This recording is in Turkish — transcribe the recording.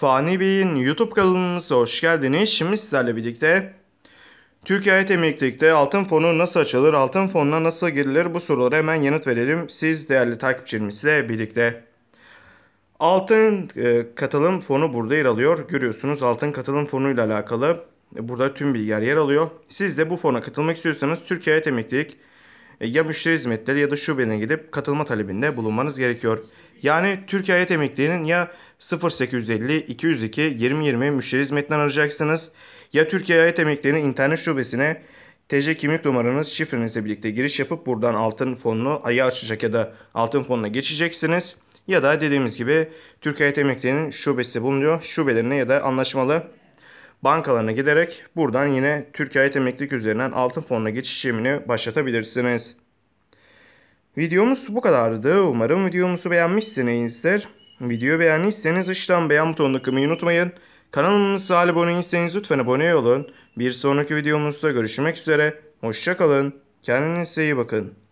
Fani Bey'in YouTube kanalımıza hoş geldiniz. Şimdi sizlerle birlikte Türkiye Türkiye'ye emeklilikte altın fonu nasıl açılır, altın fonuna nasıl girilir bu sorulara hemen yanıt verelim. Siz değerli takipçilerimizle birlikte. Altın e, katılım fonu burada yer alıyor. Görüyorsunuz altın katılım fonu ile alakalı burada tüm bilgiler yer alıyor. Siz de bu fona katılmak istiyorsanız Türkiye Türkiye'ye Emeklilik e, ya müşteri hizmetleri ya da şubene gidip katılma talebinde bulunmanız gerekiyor. Yani Türkiye Ayet Emekliliği'nin ya 0850 202 2020 müşteri hizmetinden arayacaksınız ya Türkiye Ayet Emekliliği'nin internet şubesine TC kimlik numaranız şifrenizle birlikte giriş yapıp buradan altın fonunu ayı açacak ya da altın fonuna geçeceksiniz. Ya da dediğimiz gibi Türkiye Ayet Emekliliği'nin şubesi bulunuyor. Şubelerine ya da anlaşmalı bankalarına giderek buradan yine Türkiye'ye Emeklilik üzerinden altın fonuna geçiş işlemini başlatabilirsiniz. Videomuz bu kadardı. Umarım videomuzu beğenmişsinizdir. Videoyu beğendiyseniz aşağıdan beğen butonuna tıklamayı unutmayın. Kanalımıza abone değilseniz lütfen abone olun. Bir sonraki videomuzda görüşmek üzere. Hoşçakalın. Kendinize iyi bakın.